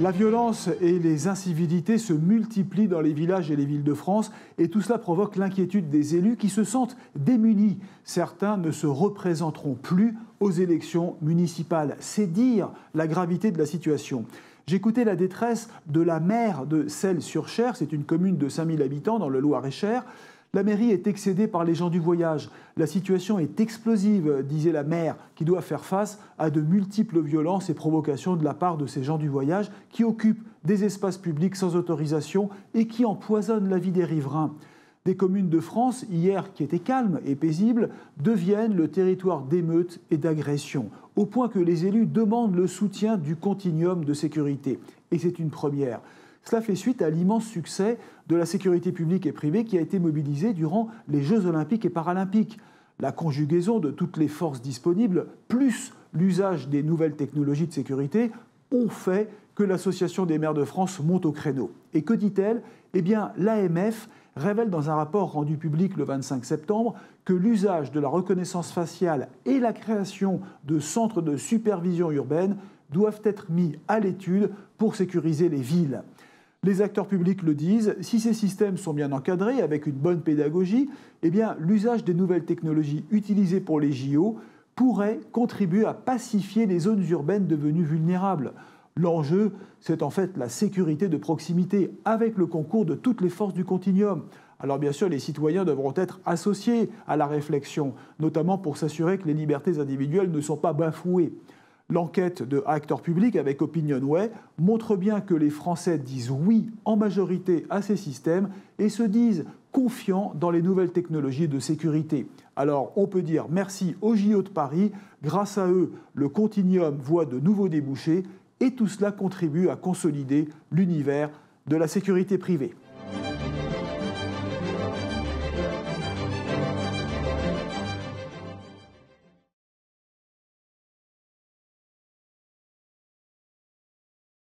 La violence et les incivilités se multiplient dans les villages et les villes de France et tout cela provoque l'inquiétude des élus qui se sentent démunis. Certains ne se représenteront plus aux élections municipales. C'est dire la gravité de la situation. J'écoutais la détresse de la maire de Celles-sur-Cher, c'est une commune de 5000 habitants dans le Loir-et-Cher. La mairie est excédée par les gens du voyage. La situation est explosive, disait la maire, qui doit faire face à de multiples violences et provocations de la part de ces gens du voyage qui occupent des espaces publics sans autorisation et qui empoisonnent la vie des riverains. Des communes de France, hier qui étaient calmes et paisibles, deviennent le territoire d'émeutes et d'agressions, au point que les élus demandent le soutien du continuum de sécurité. Et c'est une première. Cela fait suite à l'immense succès de la sécurité publique et privée qui a été mobilisée durant les Jeux olympiques et paralympiques. La conjugaison de toutes les forces disponibles, plus l'usage des nouvelles technologies de sécurité, ont fait que l'Association des maires de France monte au créneau. Et que dit-elle Eh bien, l'AMF révèle dans un rapport rendu public le 25 septembre que l'usage de la reconnaissance faciale et la création de centres de supervision urbaine doivent être mis à l'étude pour sécuriser les villes. Les acteurs publics le disent, si ces systèmes sont bien encadrés, avec une bonne pédagogie, eh bien l'usage des nouvelles technologies utilisées pour les JO pourrait contribuer à pacifier les zones urbaines devenues vulnérables. L'enjeu, c'est en fait la sécurité de proximité, avec le concours de toutes les forces du continuum. Alors bien sûr, les citoyens devront être associés à la réflexion, notamment pour s'assurer que les libertés individuelles ne sont pas bafouées. L'enquête de Acteurs Public avec OpinionWay montre bien que les Français disent oui en majorité à ces systèmes et se disent confiants dans les nouvelles technologies de sécurité. Alors on peut dire merci aux JO de Paris, grâce à eux le continuum voit de nouveaux débouchés et tout cela contribue à consolider l'univers de la sécurité privée.